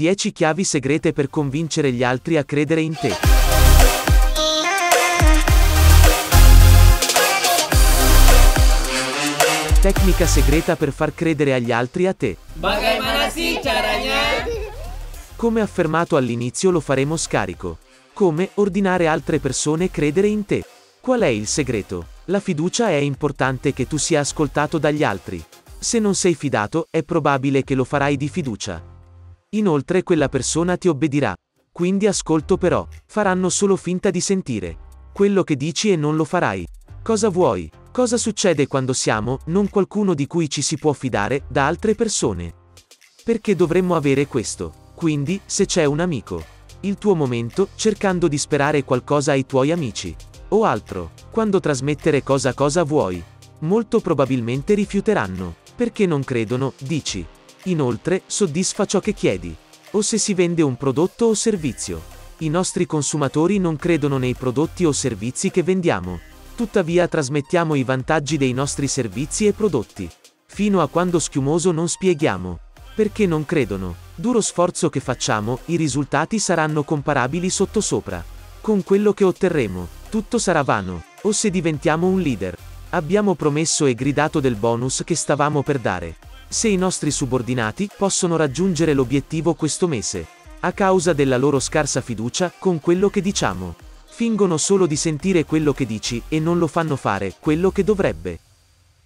10 chiavi segrete per convincere gli altri a credere in te. Tecnica segreta per far credere agli altri a te. Come affermato all'inizio lo faremo scarico. Come ordinare altre persone a credere in te. Qual è il segreto? La fiducia è importante che tu sia ascoltato dagli altri. Se non sei fidato, è probabile che lo farai di fiducia. Inoltre quella persona ti obbedirà. Quindi ascolto però, faranno solo finta di sentire. Quello che dici e non lo farai. Cosa vuoi? Cosa succede quando siamo, non qualcuno di cui ci si può fidare, da altre persone? Perché dovremmo avere questo? Quindi, se c'è un amico, il tuo momento, cercando di sperare qualcosa ai tuoi amici. O altro, quando trasmettere cosa cosa vuoi. Molto probabilmente rifiuteranno. Perché non credono, dici. Inoltre, soddisfa ciò che chiedi. O se si vende un prodotto o servizio. I nostri consumatori non credono nei prodotti o servizi che vendiamo. Tuttavia trasmettiamo i vantaggi dei nostri servizi e prodotti. Fino a quando schiumoso non spieghiamo. Perché non credono. Duro sforzo che facciamo, i risultati saranno comparabili sottosopra. Con quello che otterremo, tutto sarà vano. O se diventiamo un leader. Abbiamo promesso e gridato del bonus che stavamo per dare se i nostri subordinati possono raggiungere l'obiettivo questo mese. A causa della loro scarsa fiducia con quello che diciamo. Fingono solo di sentire quello che dici e non lo fanno fare quello che dovrebbe.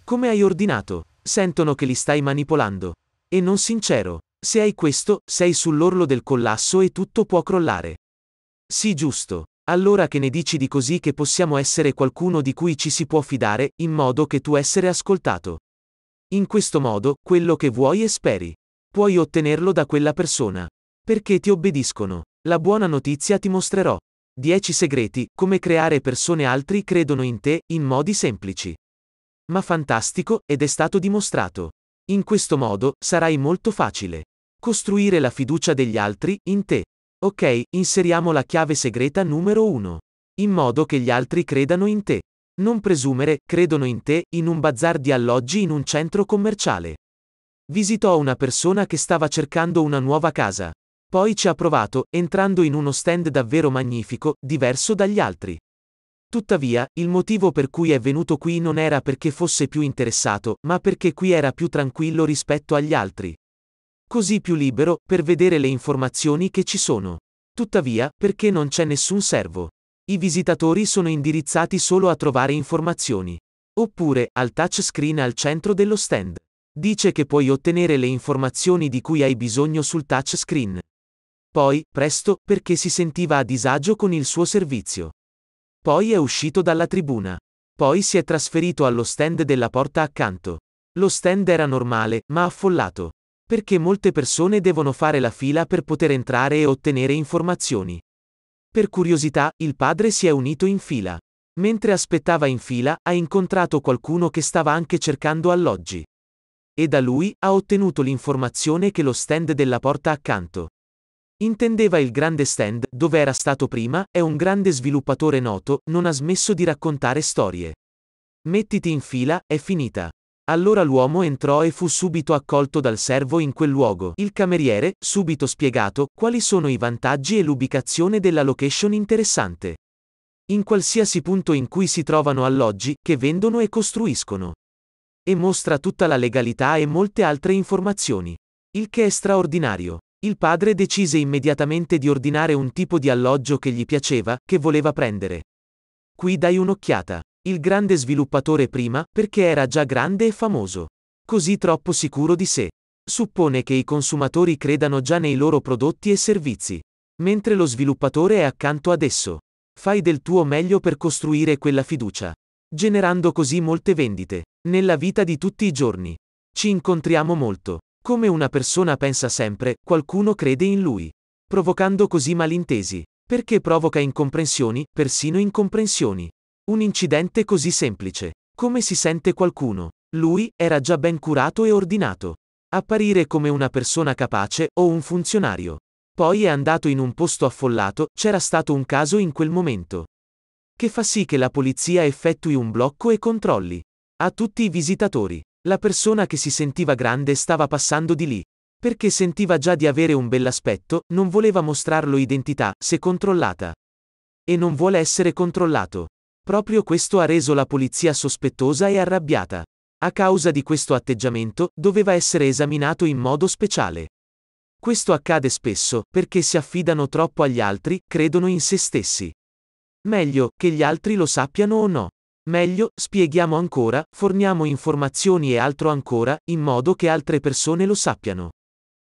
Come hai ordinato? Sentono che li stai manipolando. E non sincero. Se hai questo, sei sull'orlo del collasso e tutto può crollare. Sì giusto. Allora che ne dici di così che possiamo essere qualcuno di cui ci si può fidare, in modo che tu essere ascoltato. In questo modo, quello che vuoi e speri. Puoi ottenerlo da quella persona. Perché ti obbediscono. La buona notizia ti mostrerò. 10 segreti, come creare persone altri credono in te, in modi semplici. Ma fantastico, ed è stato dimostrato. In questo modo, sarai molto facile. Costruire la fiducia degli altri, in te. Ok, inseriamo la chiave segreta numero 1. In modo che gli altri credano in te. Non presumere, credono in te, in un bazar di alloggi in un centro commerciale. Visitò una persona che stava cercando una nuova casa. Poi ci ha provato, entrando in uno stand davvero magnifico, diverso dagli altri. Tuttavia, il motivo per cui è venuto qui non era perché fosse più interessato, ma perché qui era più tranquillo rispetto agli altri. Così più libero, per vedere le informazioni che ci sono. Tuttavia, perché non c'è nessun servo. I visitatori sono indirizzati solo a trovare informazioni. Oppure, al touchscreen al centro dello stand. Dice che puoi ottenere le informazioni di cui hai bisogno sul touchscreen. Poi, presto, perché si sentiva a disagio con il suo servizio. Poi è uscito dalla tribuna. Poi si è trasferito allo stand della porta accanto. Lo stand era normale, ma affollato. Perché molte persone devono fare la fila per poter entrare e ottenere informazioni. Per curiosità, il padre si è unito in fila. Mentre aspettava in fila, ha incontrato qualcuno che stava anche cercando alloggi. E da lui ha ottenuto l'informazione che lo stand della porta accanto. Intendeva il grande stand, dove era stato prima, è un grande sviluppatore noto, non ha smesso di raccontare storie. Mettiti in fila, è finita. Allora l'uomo entrò e fu subito accolto dal servo in quel luogo. Il cameriere, subito spiegato, quali sono i vantaggi e l'ubicazione della location interessante. In qualsiasi punto in cui si trovano alloggi, che vendono e costruiscono. E mostra tutta la legalità e molte altre informazioni. Il che è straordinario. Il padre decise immediatamente di ordinare un tipo di alloggio che gli piaceva, che voleva prendere. Qui dai un'occhiata il grande sviluppatore prima, perché era già grande e famoso. Così troppo sicuro di sé. Suppone che i consumatori credano già nei loro prodotti e servizi. Mentre lo sviluppatore è accanto ad esso. Fai del tuo meglio per costruire quella fiducia. Generando così molte vendite. Nella vita di tutti i giorni. Ci incontriamo molto. Come una persona pensa sempre, qualcuno crede in lui. Provocando così malintesi. Perché provoca incomprensioni, persino incomprensioni. Un incidente così semplice. Come si sente qualcuno? Lui era già ben curato e ordinato. Apparire come una persona capace o un funzionario. Poi è andato in un posto affollato, c'era stato un caso in quel momento. Che fa sì che la polizia effettui un blocco e controlli. A tutti i visitatori. La persona che si sentiva grande stava passando di lì. Perché sentiva già di avere un bell'aspetto, non voleva mostrarlo identità, se controllata. E non vuole essere controllato. Proprio questo ha reso la polizia sospettosa e arrabbiata. A causa di questo atteggiamento, doveva essere esaminato in modo speciale. Questo accade spesso, perché si affidano troppo agli altri, credono in se stessi. Meglio, che gli altri lo sappiano o no. Meglio, spieghiamo ancora, forniamo informazioni e altro ancora, in modo che altre persone lo sappiano.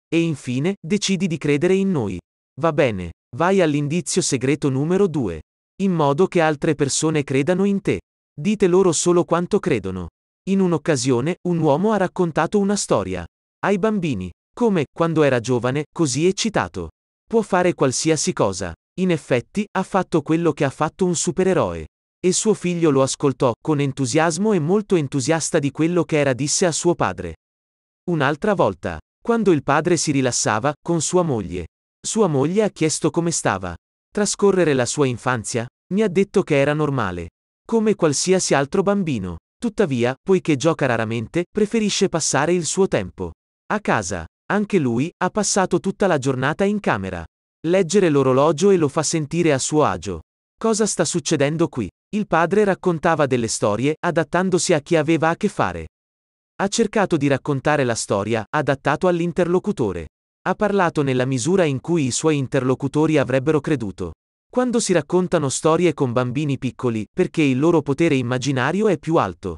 E infine, decidi di credere in noi. Va bene. Vai all'indizio segreto numero 2 in modo che altre persone credano in te. Dite loro solo quanto credono. In un'occasione, un uomo ha raccontato una storia. Ai bambini. Come, quando era giovane, così eccitato. Può fare qualsiasi cosa. In effetti, ha fatto quello che ha fatto un supereroe. E suo figlio lo ascoltò, con entusiasmo e molto entusiasta di quello che era disse a suo padre. Un'altra volta, quando il padre si rilassava, con sua moglie. Sua moglie ha chiesto come stava. Trascorrere la sua infanzia? Mi ha detto che era normale. Come qualsiasi altro bambino. Tuttavia, poiché gioca raramente, preferisce passare il suo tempo. A casa. Anche lui, ha passato tutta la giornata in camera. Leggere l'orologio e lo fa sentire a suo agio. Cosa sta succedendo qui? Il padre raccontava delle storie, adattandosi a chi aveva a che fare. Ha cercato di raccontare la storia, adattato all'interlocutore. Ha parlato nella misura in cui i suoi interlocutori avrebbero creduto. Quando si raccontano storie con bambini piccoli, perché il loro potere immaginario è più alto.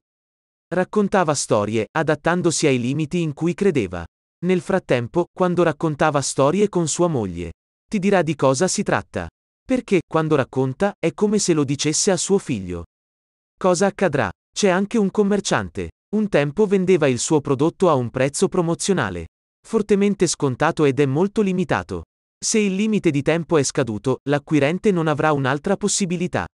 Raccontava storie, adattandosi ai limiti in cui credeva. Nel frattempo, quando raccontava storie con sua moglie, ti dirà di cosa si tratta. Perché, quando racconta, è come se lo dicesse a suo figlio. Cosa accadrà? C'è anche un commerciante. Un tempo vendeva il suo prodotto a un prezzo promozionale fortemente scontato ed è molto limitato. Se il limite di tempo è scaduto, l'acquirente non avrà un'altra possibilità.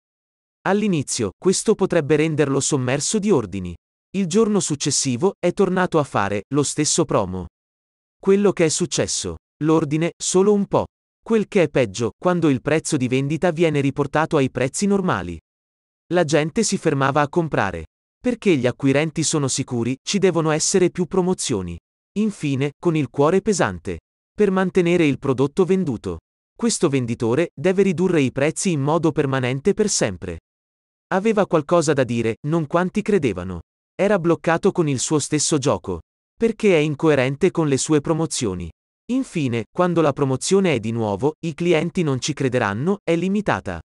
All'inizio, questo potrebbe renderlo sommerso di ordini. Il giorno successivo, è tornato a fare lo stesso promo. Quello che è successo. L'ordine, solo un po'. Quel che è peggio, quando il prezzo di vendita viene riportato ai prezzi normali. La gente si fermava a comprare. Perché gli acquirenti sono sicuri, ci devono essere più promozioni. Infine, con il cuore pesante. Per mantenere il prodotto venduto. Questo venditore deve ridurre i prezzi in modo permanente per sempre. Aveva qualcosa da dire, non quanti credevano. Era bloccato con il suo stesso gioco. Perché è incoerente con le sue promozioni. Infine, quando la promozione è di nuovo, i clienti non ci crederanno, è limitata.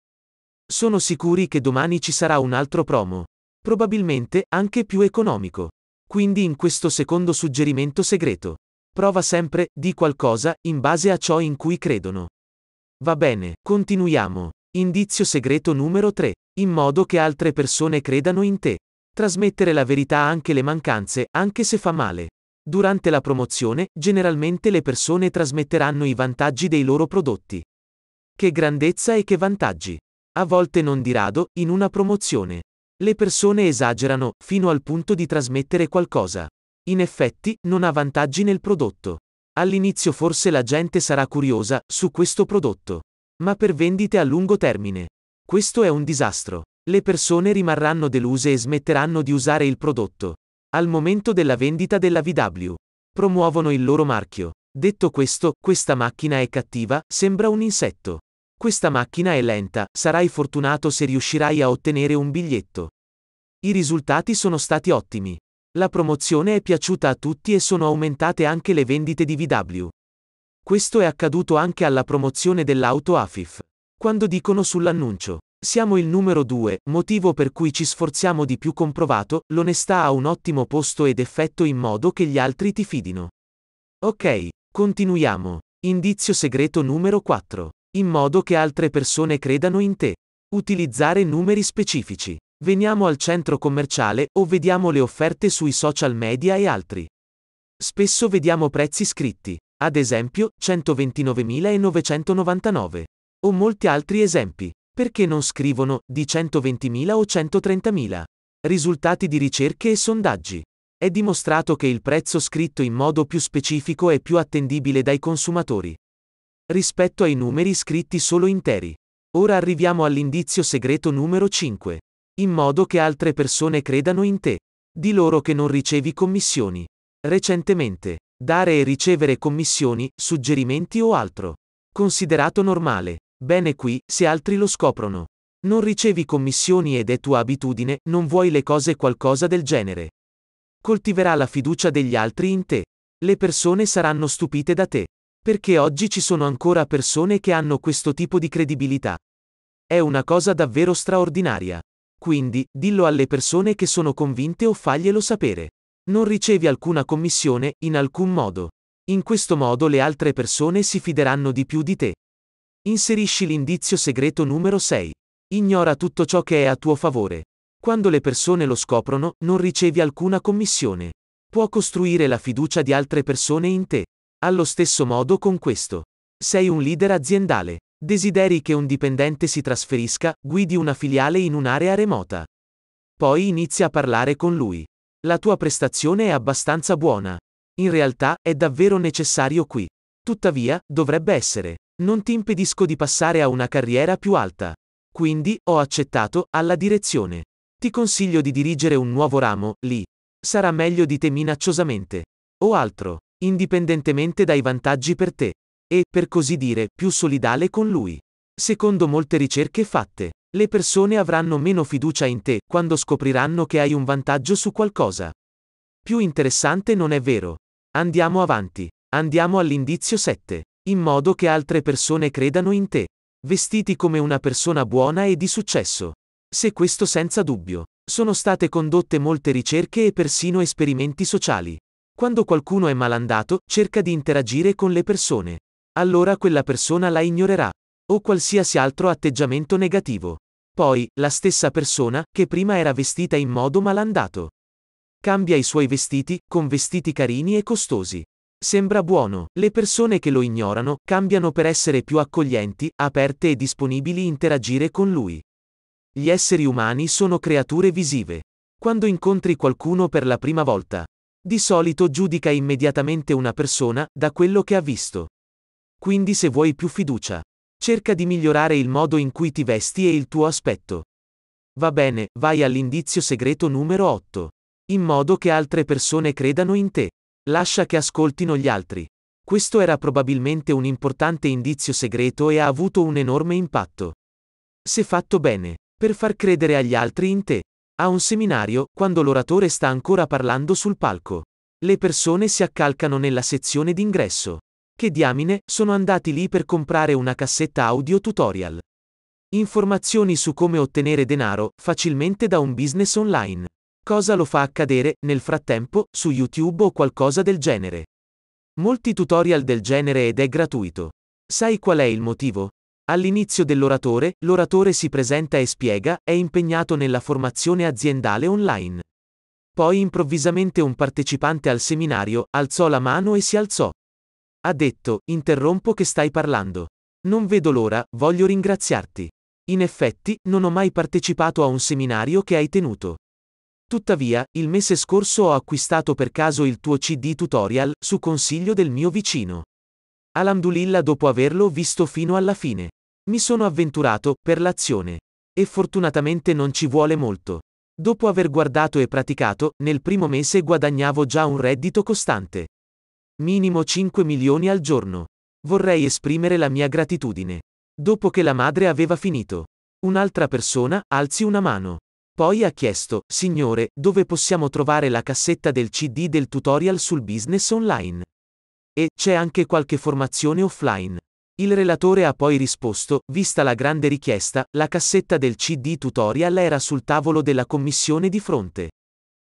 Sono sicuri che domani ci sarà un altro promo. Probabilmente anche più economico. Quindi in questo secondo suggerimento segreto. Prova sempre, di qualcosa, in base a ciò in cui credono. Va bene, continuiamo. Indizio segreto numero 3. In modo che altre persone credano in te. Trasmettere la verità anche le mancanze, anche se fa male. Durante la promozione, generalmente le persone trasmetteranno i vantaggi dei loro prodotti. Che grandezza e che vantaggi. A volte non di rado, in una promozione. Le persone esagerano, fino al punto di trasmettere qualcosa. In effetti, non ha vantaggi nel prodotto. All'inizio forse la gente sarà curiosa su questo prodotto. Ma per vendite a lungo termine. Questo è un disastro. Le persone rimarranno deluse e smetteranno di usare il prodotto. Al momento della vendita della VW. Promuovono il loro marchio. Detto questo, questa macchina è cattiva, sembra un insetto. Questa macchina è lenta, sarai fortunato se riuscirai a ottenere un biglietto. I risultati sono stati ottimi. La promozione è piaciuta a tutti e sono aumentate anche le vendite di VW. Questo è accaduto anche alla promozione dell'auto AFIF. Quando dicono sull'annuncio, siamo il numero 2, motivo per cui ci sforziamo di più comprovato, l'onestà ha un ottimo posto ed effetto in modo che gli altri ti fidino. Ok, continuiamo. Indizio segreto numero 4 in modo che altre persone credano in te. Utilizzare numeri specifici. Veniamo al centro commerciale o vediamo le offerte sui social media e altri. Spesso vediamo prezzi scritti, ad esempio 129.999 o molti altri esempi. Perché non scrivono di 120.000 o 130.000? Risultati di ricerche e sondaggi. È dimostrato che il prezzo scritto in modo più specifico è più attendibile dai consumatori rispetto ai numeri scritti solo interi. Ora arriviamo all'indizio segreto numero 5. In modo che altre persone credano in te. Di loro che non ricevi commissioni. Recentemente, dare e ricevere commissioni, suggerimenti o altro. Considerato normale. Bene qui, se altri lo scoprono. Non ricevi commissioni ed è tua abitudine, non vuoi le cose qualcosa del genere. Coltiverà la fiducia degli altri in te. Le persone saranno stupite da te. Perché oggi ci sono ancora persone che hanno questo tipo di credibilità. È una cosa davvero straordinaria. Quindi, dillo alle persone che sono convinte o faglielo sapere. Non ricevi alcuna commissione, in alcun modo. In questo modo le altre persone si fideranno di più di te. Inserisci l'indizio segreto numero 6. Ignora tutto ciò che è a tuo favore. Quando le persone lo scoprono, non ricevi alcuna commissione. Può costruire la fiducia di altre persone in te. Allo stesso modo con questo. Sei un leader aziendale. Desideri che un dipendente si trasferisca, guidi una filiale in un'area remota. Poi inizia a parlare con lui. La tua prestazione è abbastanza buona. In realtà, è davvero necessario qui. Tuttavia, dovrebbe essere. Non ti impedisco di passare a una carriera più alta. Quindi, ho accettato, alla direzione. Ti consiglio di dirigere un nuovo ramo, lì. Sarà meglio di te minacciosamente. O altro indipendentemente dai vantaggi per te. E, per così dire, più solidale con lui. Secondo molte ricerche fatte, le persone avranno meno fiducia in te quando scopriranno che hai un vantaggio su qualcosa. Più interessante non è vero. Andiamo avanti. Andiamo all'indizio 7. In modo che altre persone credano in te. Vestiti come una persona buona e di successo. Se questo senza dubbio. Sono state condotte molte ricerche e persino esperimenti sociali. Quando qualcuno è malandato, cerca di interagire con le persone. Allora quella persona la ignorerà. O qualsiasi altro atteggiamento negativo. Poi, la stessa persona, che prima era vestita in modo malandato. Cambia i suoi vestiti, con vestiti carini e costosi. Sembra buono, le persone che lo ignorano, cambiano per essere più accoglienti, aperte e disponibili a interagire con lui. Gli esseri umani sono creature visive. Quando incontri qualcuno per la prima volta, di solito giudica immediatamente una persona da quello che ha visto. Quindi se vuoi più fiducia, cerca di migliorare il modo in cui ti vesti e il tuo aspetto. Va bene, vai all'indizio segreto numero 8. In modo che altre persone credano in te. Lascia che ascoltino gli altri. Questo era probabilmente un importante indizio segreto e ha avuto un enorme impatto. Se fatto bene, per far credere agli altri in te, a un seminario, quando l'oratore sta ancora parlando sul palco. Le persone si accalcano nella sezione d'ingresso. Che diamine, sono andati lì per comprare una cassetta audio tutorial. Informazioni su come ottenere denaro facilmente da un business online. Cosa lo fa accadere, nel frattempo, su YouTube o qualcosa del genere. Molti tutorial del genere ed è gratuito. Sai qual è il motivo? All'inizio dell'oratore, l'oratore si presenta e spiega, è impegnato nella formazione aziendale online. Poi improvvisamente un partecipante al seminario alzò la mano e si alzò. Ha detto, interrompo che stai parlando. Non vedo l'ora, voglio ringraziarti. In effetti, non ho mai partecipato a un seminario che hai tenuto. Tuttavia, il mese scorso ho acquistato per caso il tuo CD tutorial, su consiglio del mio vicino. Alhamdulillah dopo averlo visto fino alla fine. Mi sono avventurato, per l'azione. E fortunatamente non ci vuole molto. Dopo aver guardato e praticato, nel primo mese guadagnavo già un reddito costante. Minimo 5 milioni al giorno. Vorrei esprimere la mia gratitudine. Dopo che la madre aveva finito. Un'altra persona, alzi una mano. Poi ha chiesto, Signore, dove possiamo trovare la cassetta del CD del tutorial sul business online? E c'è anche qualche formazione offline. Il relatore ha poi risposto, vista la grande richiesta, la cassetta del CD tutorial era sul tavolo della commissione di fronte.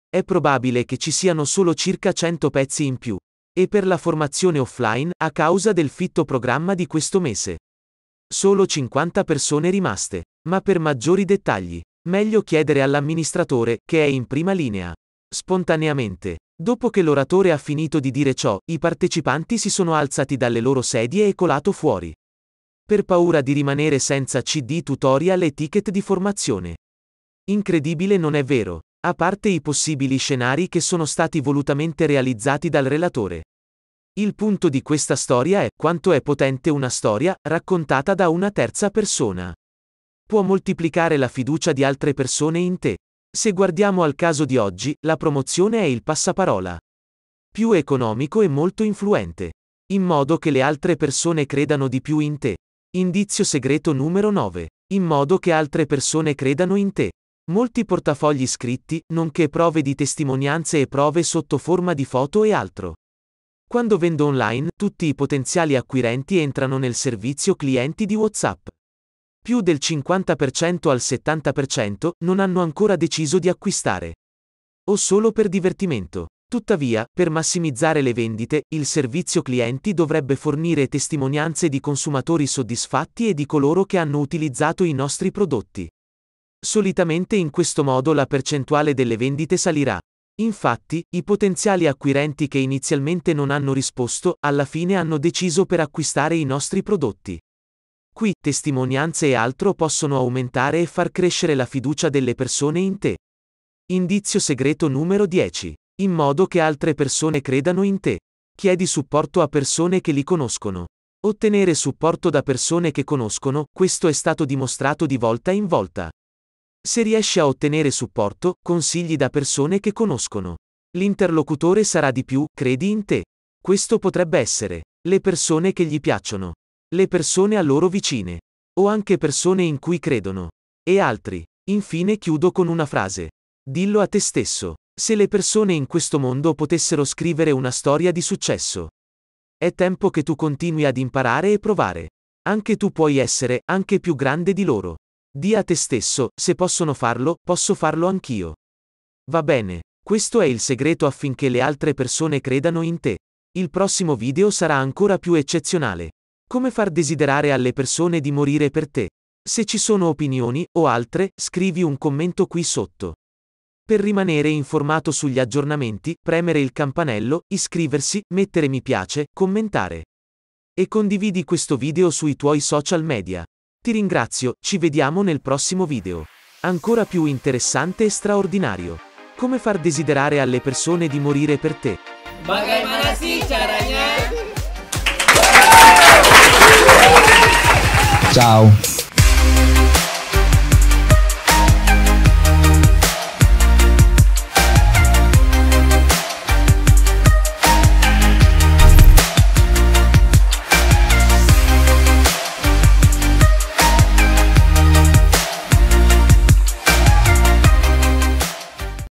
È probabile che ci siano solo circa 100 pezzi in più. E per la formazione offline, a causa del fitto programma di questo mese. Solo 50 persone rimaste. Ma per maggiori dettagli, meglio chiedere all'amministratore, che è in prima linea. Spontaneamente. Dopo che l'oratore ha finito di dire ciò, i partecipanti si sono alzati dalle loro sedie e colato fuori. Per paura di rimanere senza CD tutorial e ticket di formazione. Incredibile non è vero, a parte i possibili scenari che sono stati volutamente realizzati dal relatore. Il punto di questa storia è quanto è potente una storia raccontata da una terza persona. Può moltiplicare la fiducia di altre persone in te. Se guardiamo al caso di oggi, la promozione è il passaparola. Più economico e molto influente. In modo che le altre persone credano di più in te. Indizio segreto numero 9. In modo che altre persone credano in te. Molti portafogli scritti, nonché prove di testimonianze e prove sotto forma di foto e altro. Quando vendo online, tutti i potenziali acquirenti entrano nel servizio clienti di WhatsApp più del 50% al 70% non hanno ancora deciso di acquistare. O solo per divertimento. Tuttavia, per massimizzare le vendite, il servizio clienti dovrebbe fornire testimonianze di consumatori soddisfatti e di coloro che hanno utilizzato i nostri prodotti. Solitamente in questo modo la percentuale delle vendite salirà. Infatti, i potenziali acquirenti che inizialmente non hanno risposto, alla fine hanno deciso per acquistare i nostri prodotti. Qui, testimonianze e altro possono aumentare e far crescere la fiducia delle persone in te. Indizio segreto numero 10. In modo che altre persone credano in te. Chiedi supporto a persone che li conoscono. Ottenere supporto da persone che conoscono, questo è stato dimostrato di volta in volta. Se riesci a ottenere supporto, consigli da persone che conoscono. L'interlocutore sarà di più, credi in te. Questo potrebbe essere le persone che gli piacciono le persone a loro vicine, o anche persone in cui credono, e altri. Infine chiudo con una frase. Dillo a te stesso, se le persone in questo mondo potessero scrivere una storia di successo. È tempo che tu continui ad imparare e provare. Anche tu puoi essere, anche più grande di loro. Di a te stesso, se possono farlo, posso farlo anch'io. Va bene, questo è il segreto affinché le altre persone credano in te. Il prossimo video sarà ancora più eccezionale. Come far desiderare alle persone di morire per te? Se ci sono opinioni o altre, scrivi un commento qui sotto. Per rimanere informato sugli aggiornamenti, premere il campanello, iscriversi, mettere mi piace, commentare. E condividi questo video sui tuoi social media. Ti ringrazio, ci vediamo nel prossimo video. Ancora più interessante e straordinario. Come far desiderare alle persone di morire per te? Bagaimana sih caranya 招。